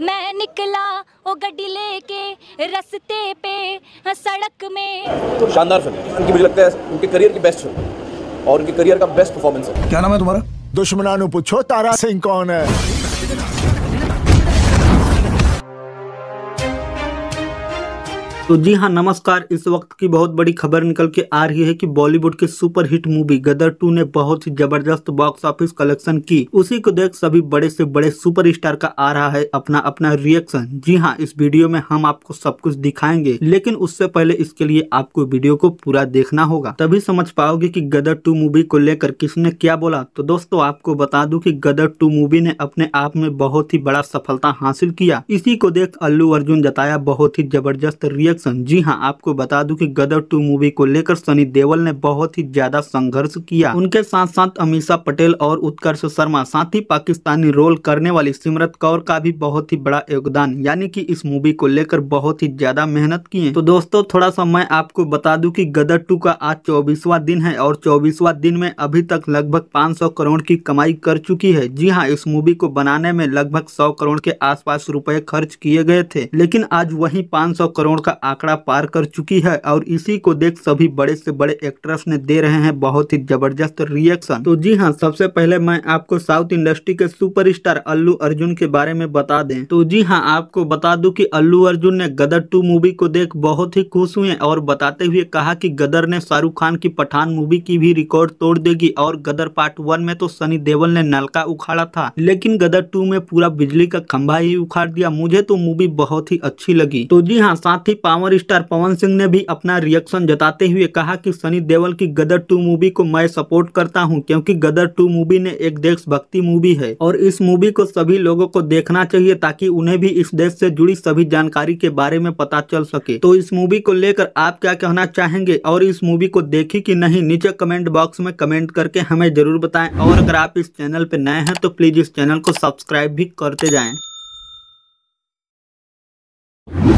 मैं निकला वो गड्डी लेके रस्ते पे सड़क में तो शानदार फिल्म उनकी मुझे लगता है उनके करियर की बेस्ट फिल्म और उनके करियर का बेस्ट परफॉर्मेंस है क्या नाम है तुम्हारा दुश्मनानु पूछो तारा सिंह कौन है तो जी हाँ नमस्कार इस वक्त की बहुत बड़ी खबर निकल के आ रही है कि बॉलीवुड की सुपरहिट मूवी गदर टू ने बहुत ही जबरदस्त बॉक्स ऑफिस कलेक्शन की उसी को देख सभी बड़े से बड़े सुपरस्टार का आ रहा है अपना अपना रिएक्शन जी हाँ इस वीडियो में हम आपको सब कुछ दिखाएंगे लेकिन उससे पहले इसके लिए आपको वीडियो को पूरा देखना होगा तभी समझ पाओगे की गदर टू मूवी को लेकर किसने क्या बोला तो दोस्तों आपको बता दू की गदर टू मूवी ने अपने आप में बहुत ही बड़ा सफलता हासिल किया इसी को देख अल्लू अर्जुन जताया बहुत ही जबरदस्त रिएक्शन रिएक्शन जी हाँ आपको बता दूं कि गदर टू मूवी को लेकर सनी देवल ने बहुत ही ज्यादा संघर्ष किया उनके साथ साथ अमीषा पटेल और उत्कर्ष शर्मा साथ ही पाकिस्तानी रोल करने वाली सिमरत कौर का भी बहुत ही बड़ा योगदान यानी कि इस मूवी को लेकर बहुत ही ज्यादा मेहनत की तो दोस्तों थोड़ा सा मैं आपको बता दू की गदर टू का आज चौबीसवा दिन है और चौबीसवा दिन में अभी तक लगभग पाँच करोड़ की कमाई कर चुकी है जी हाँ इस मूवी को बनाने में लगभग सौ करोड़ के आस रुपए खर्च किए गए थे लेकिन आज वही पाँच करोड़ का आंकड़ा पार कर चुकी है और इसी को देख सभी बड़े से बड़े एक्ट्रेस ने दे रहे हैं बहुत ही जबरदस्त रिएक्शन तो जी हाँ सबसे पहले मैं आपको साउथ इंडस्ट्री के सुपर अल्लू अर्जुन के बारे में बता दें तो जी हाँ आपको बता दू की अल्लू अर्जुन ने गदर टू मूवी को देख बहुत ही खुश हुए और बताते हुए कहा की गदर ने शाहरुख खान की पठान मूवी की भी रिकॉर्ड तोड़ देगी और गदर पार्ट वन में तो सनी देवल ने नलका उखाड़ा था लेकिन गदर टू में पूरा बिजली का खंभा ही उखाड़ दिया मुझे तो मूवी बहुत ही अच्छी लगी तो जी हाँ साथ ही पावन पावर स्टार पवन सिंह ने भी अपना रिएक्शन जताते हुए कहा कि सनी देवल की गदर टू मूवी को मैं सपोर्ट करता हूं क्योंकि गदर टू मूवी ने एक देशभक्ति मूवी है और इस मूवी को सभी लोगों को देखना चाहिए ताकि उन्हें भी इस देश से जुड़ी सभी जानकारी के बारे में पता चल सके तो इस मूवी को लेकर आप क्या कहना चाहेंगे और इस मूवी को देखी की नहीं नीचे कमेंट बॉक्स में कमेंट करके हमें जरूर बताए और अगर आप इस चैनल पर नए हैं तो प्लीज इस चैनल को सब्सक्राइब भी करते जाए